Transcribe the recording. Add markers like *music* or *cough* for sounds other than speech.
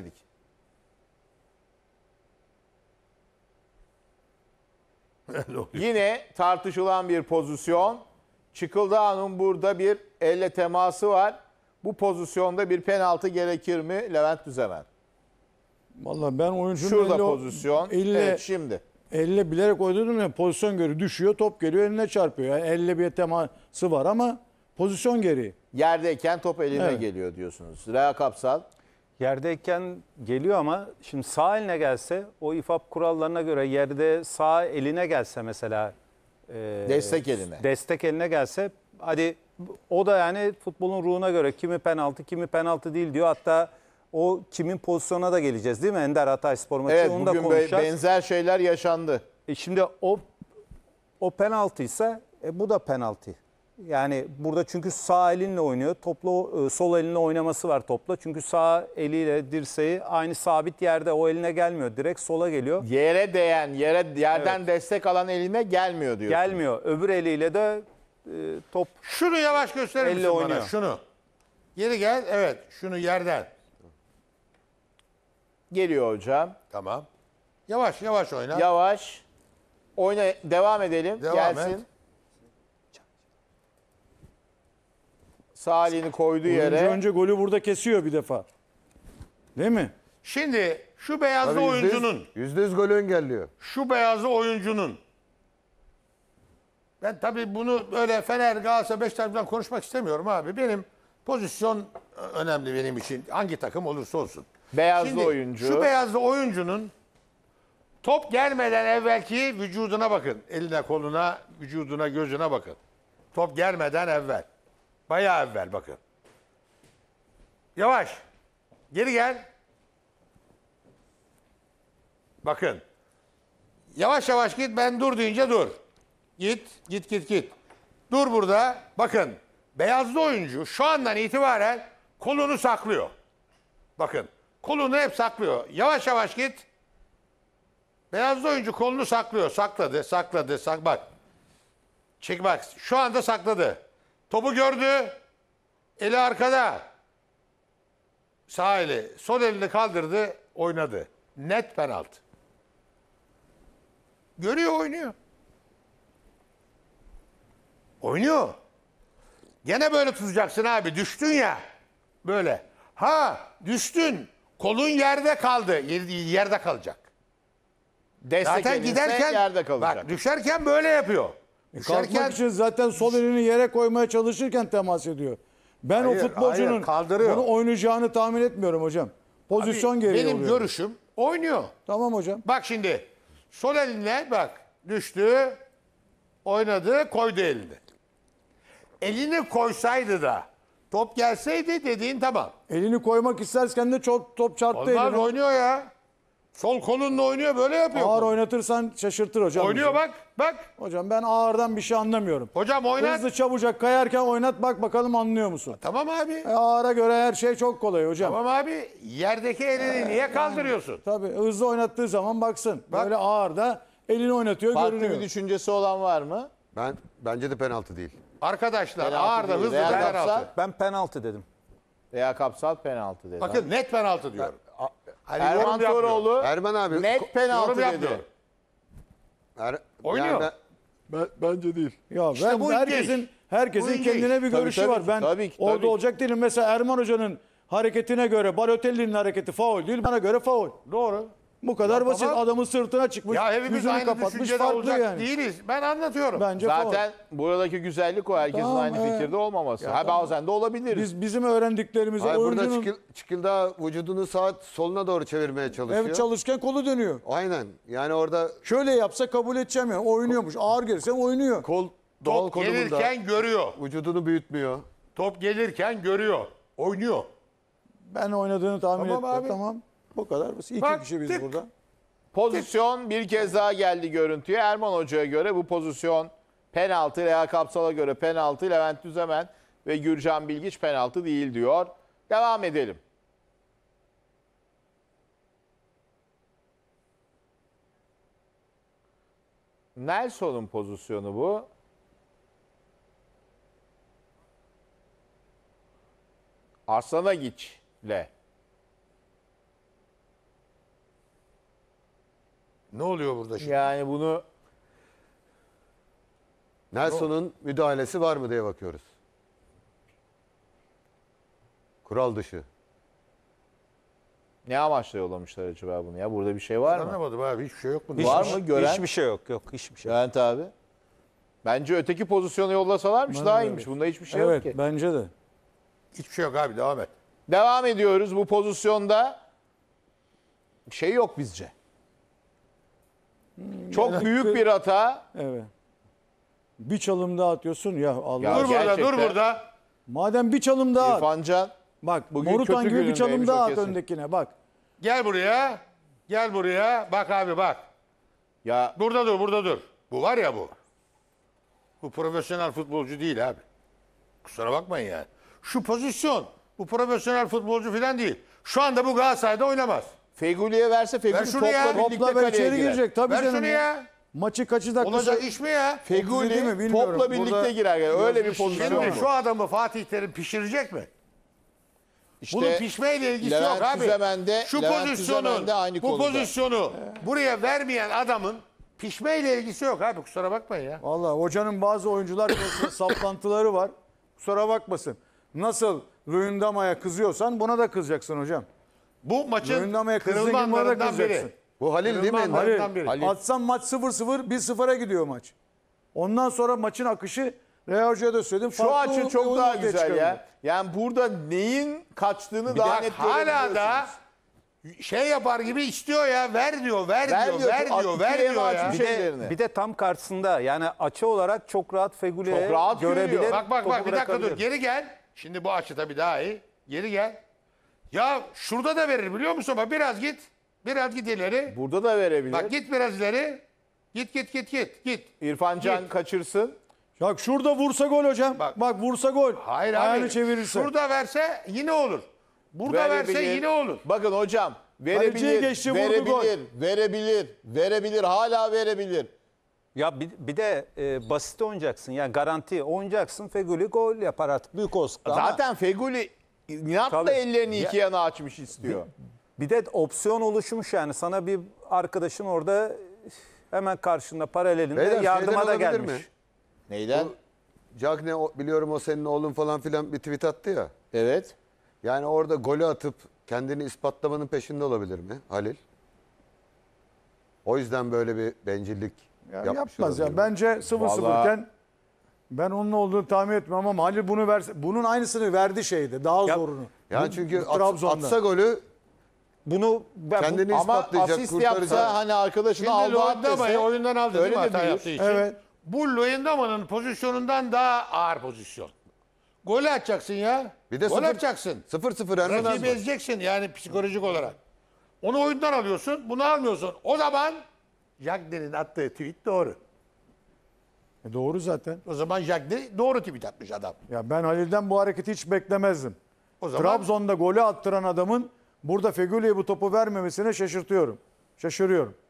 dedik. Yine tartışılan bir pozisyon. Çıkıldağ'ın burada bir elle teması var. Bu pozisyonda bir penaltı gerekir mi Levent Düzemen? Vallahi ben oyuncunun Şurada elle, pozisyon. Elle, evet şimdi. Elle bilerek oynadım ya pozisyon görüyor. Düşüyor top geliyor eline çarpıyor. Yani elle bir teması var ama pozisyon geri. Yerdeyken top eline evet. geliyor diyorsunuz. Rea Kapsal. Yerdeyken geliyor ama şimdi sağ eline gelse o ifap kurallarına göre yerde sağ eline gelse mesela e, Destek eline. destek eline gelse hadi o da yani futbolun ruhuna göre kimi penaltı kimi penaltı değil diyor. Hatta o kimin pozisyona da geleceğiz değil mi Ender Hatay Spor maçı Evet onu da bugün konuşacağız. benzer şeyler yaşandı. E şimdi o o penaltıysa e bu da penaltı. Yani burada çünkü sağ elinle oynuyor. Topla e, sol elinle oynaması var topla. Çünkü sağ eliyle dirseği aynı sabit yerde o eline gelmiyor. Direkt sola geliyor. Yere değen, yere yerden evet. destek alan eline gelmiyor diyor. Gelmiyor. Öbür eliyle de e, top Şunu yavaş gösterir misin oynuyor. bana? Şunu. Geri gel. Evet. Şunu yerden. Geliyor hocam. Tamam. Yavaş yavaş oyna. Yavaş. Oyna devam edelim. Devam Gelsin. et. Sağ elini koyduğu Oyuncu yere. önce golü burada kesiyor bir defa. Değil mi? Şimdi şu beyazlı yüzde oyuncunun, Yüzde yüz golü engelliyor. şu beyazlı oyuncunun ben tabii bunu böyle Fener, Galatasaray, Beşiktaş konuşmak istemiyorum abi. Benim pozisyon önemli benim için. Hangi takım olursa olsun. Beyazlı Şimdi oyuncu. Şu beyazlı oyuncunun top gelmeden evvelki vücuduna bakın. Eline, koluna, vücuduna, gözüne bakın. Top gelmeden evvel. Bayağı evvel bakın. Yavaş. Geri gel. Bakın. Yavaş yavaş git ben dur deyince dur. Git, git, git, git. Dur burada. Bakın. Beyazlı oyuncu şu andan itibaren kolunu saklıyor. Bakın. Kolunu hep saklıyor. Yavaş yavaş git. Beyazlı oyuncu kolunu saklıyor. Sakladı, sakladı, sak bak. Çek bak. Şu anda sakladı. Topu gördü. Eli arkada. Sağ eli. Sol elini kaldırdı. Oynadı. Net penaltı. Görüyor oynuyor. Oynuyor. Gene böyle tutacaksın abi. Düştün ya. Böyle. Ha düştün. Kolun yerde kaldı. Yerde kalacak. Destek Zaten giderken yerde kalacak. bak düşerken böyle yapıyor. E kalkmak için zaten sol elini yere koymaya çalışırken temas ediyor. Ben Hayır, o futbolcunun hayır, kaldırıyor. bunu oynayacağını tahmin etmiyorum hocam. Pozisyon Abi, gereği Benim görüşüm oynuyor. Tamam hocam. Bak şimdi sol elinle bak düştü oynadı koydu elini. Elini koysaydı da top gelseydi dediğin tamam. Elini koymak isterken de çok top çarptı Onlar elini. oynuyor ya. Sol kolunla oynuyor böyle yapıyor. Ağır oynatırsan şaşırtır hocam. Oynuyor bizi. bak bak. Hocam ben ağırdan bir şey anlamıyorum. Hocam oynat. Hızlı çabucak kayarken oynat bak bakalım anlıyor musun? Tamam abi. E, ağıra göre her şey çok kolay hocam. Tamam abi yerdeki elini ee, niye kaldırıyorsun? Yani, tabii hızlı oynattığı zaman baksın. Bak. Böyle ağırda elini oynatıyor Farklı görünüyor. Farklı bir düşüncesi olan var mı? Ben bence de penaltı değil. Arkadaşlar penaltı ağırda değil. hızlı penaltı. ben penaltı dedim. Veya kapsal penaltı dedim. Bakın net penaltı diyorum. Ben, Ali Erman Erman yapmıyor. Toroğlu Erman abi, net penaltı dedi. Er- Oynuyor. ben- Ben, bence değil. Ya İşte ben bu ilginç. herkesin herkesin Bu ilginç. kendine bir görüşü tabii ki, var. Ben tabii ki, orada tabii olacak değilim. Mesela Erman Hoca'nın hareketine göre Balotelli'nin hareketi faul değil. Bana göre faul. Doğru. Bu kadar Ya basit. tamam. Adamın sırtına çıkmış. Ya hepimiz yüzünü aynı kapatmış. düşüncede Farklı olacak yani. değiliz. Ben anlatıyorum. Bence Zaten buradaki güzellik o herkesin Tamam, aynı evet. fikirde olmaması. ha bazen de olabiliriz. Biz bizim öğrendiklerimizi Hayır, burada oyuncunun çıkıl, çıkılda vücudunu saat soluna doğru çevirmeye çalışıyor. ev çalışırken kolu dönüyor. Aynen. Yani orada Şöyle yapsa kabul edeceğim yani. Oynuyormuş. Ağır gelirse oynuyor. kol doğal Top konumunda gelirken görüyor. vücudunu büyütmüyor. Top gelirken görüyor. Oynuyor. Ben oynadığını tahmin Tamam ettim. abi. Tamam. Bu kadar basit. iki kişi biz burada. Pozisyon bir kez daha geldi görüntüye. Erman Hoca'ya göre bu pozisyon penaltı. Lea Kapsal'a göre penaltı. Levent Düzemen ve Gürcan Bilgiç penaltı değil diyor. Devam edelim. Nelson'un pozisyonu bu. Arslan'a Giç'le Ne oluyor burada şimdi? Yani bunu Nelson'un müdahalesi var mı diye bakıyoruz. Kural dışı. ne amaçla yollamışlar acaba bunu ya? Burada bir şey var mı? Anlamadım abi hiçbir şey yok mu? Var mı şey- gören? Hiçbir şey yok. Yok hiçbir şey. Bülent abi. Bence öteki pozisyonu yollasalarmış daha iyiymiş. Bunda hiçbir şey evet, yok ki. bence de. Hiçbir şey yok abi devam et. Devam ediyoruz bu pozisyonda. Şey yok bizce. Çok büyük bir hata. Evet. Bir çalım daha atıyorsun ya Allah. Ya, dur burada, dur burada. Madem bir çalım daha at. İrfan Bak Bugün Morutan kötü gibi bir çalım günündeymiş daha o at öndekine bak. Gel buraya. Gel buraya. Bak abi bak. Ya Burada dur, burada dur. Bu var ya bu. Bu profesyonel futbolcu değil abi. Kusura bakmayın yani. Şu pozisyon. Bu profesyonel futbolcu falan değil. Şu anda bu Galatasaray'da oynamaz. Fegüli'ye verse Fegüli topla, ya. topla birlikte ve girer. girecek. Tabii Ver şunu ya. Maçı kaçı dakika? Olacak iş mi ya? Fegüli mi bilmiyorum. topla birlikte Burada girer. Yani. Öyle bir pozisyon Şimdi şu adamı Fatih Terim pişirecek mi? İşte Bunun pişmeyle ilgisi Levent yok abi. Tüzemen'de, şu Levent pozisyonun, aynı bu konuda. pozisyonu buraya vermeyen adamın pişmeyle ilgisi yok abi kusura bakmayın ya. Valla hocanın bazı oyuncular *coughs* saplantıları var. Kusura bakmasın. Nasıl Luyendama'ya kızıyorsan buna da kızacaksın hocam. Bu maçın Yayınlamaya kızdın kırılma anlarından biri. Bu Halil değil mi? Halil. Halil. Atsan maç 0-0 1-0'a gidiyor maç. Ondan sonra maçın akışı Real Hoca'ya da söyledim. Şu farklı açı çok daha güzel çıkarıyor. ya. Yani burada neyin kaçtığını Bir daha net hala da şey yapar gibi istiyor ya. Ver diyor, ver, Ver diyor, diyor, ver diyor, diyor, ver diyor ya. Bir de, bir de tam karşısında yani açı olarak çok rahat Feguli'ye Çok görebilir. Bak bak bak bir dakika dur. Geri gel. Şimdi bu açı tabii daha iyi. Geri gel. Ya şurada da verir biliyor musun? Bak biraz git. Biraz git ileri. Burada da verebilir. Bak git biraz ileri. Git git git git git. İrfan Can Git. kaçırsın. Bak şurada vursa gol hocam. Bak, Bak. vursa gol. Hayır Ayağını abi. çevirirse. Şurada verse yine olur. Burada verse yine olur. Bakın hocam verebilir, geçti, vurdu gol. verebilir, verebilir, verebilir, hala verebilir. Ya bir, bir de e, basit oynayacaksın. Yani garanti oynayacaksın. Fegüli gol yapar artık. Büyük olsun. Zaten Feguli inatla Tabii. ellerini iki yana açmış istiyor. Bir de opsiyon oluşmuş yani. Sana bir arkadaşın orada hemen karşında paralelinde Beyler, yardıma şeyden da gelmiş. mi? Neyden? Bu Cagne biliyorum o senin oğlun falan filan bir tweet attı ya. Evet. Yani orada golü atıp kendini ispatlamanın peşinde olabilir mi Halil? O yüzden böyle bir bencillik Ya yapmaz ya. Bence sıvı Vallahi- sıvırken ben onun olduğunu tahmin etmiyorum ama Halil bunu verse, bunun aynısını verdi şeyde daha Ya- zorunu. Yani çünkü at- atsa golü Bunu ben, Kendini ama ispatlayacak, asist yapsa hani arkadaşını Şimdi aldı at oyundan aldı öyle değil mi de hata yaptığı için? Evet. Bu Loendama'nın pozisyonundan daha ağır pozisyon. Gol atacaksın ya. Bir de Gol sıfır- atacaksın. 0-0 Rakibi ezeceksin yani psikolojik olarak. Onu oyundan alıyorsun, bunu almıyorsun. O zaman Jagder'in attığı tweet doğru. E doğru zaten. O zaman Jack de doğru tweet atmış adam. Ya ben Halil'den bu hareketi hiç beklemezdim. O zaman... Trabzon'da golü attıran adamın burada Fegüli'ye bu topu vermemesine şaşırtıyorum. Şaşırıyorum.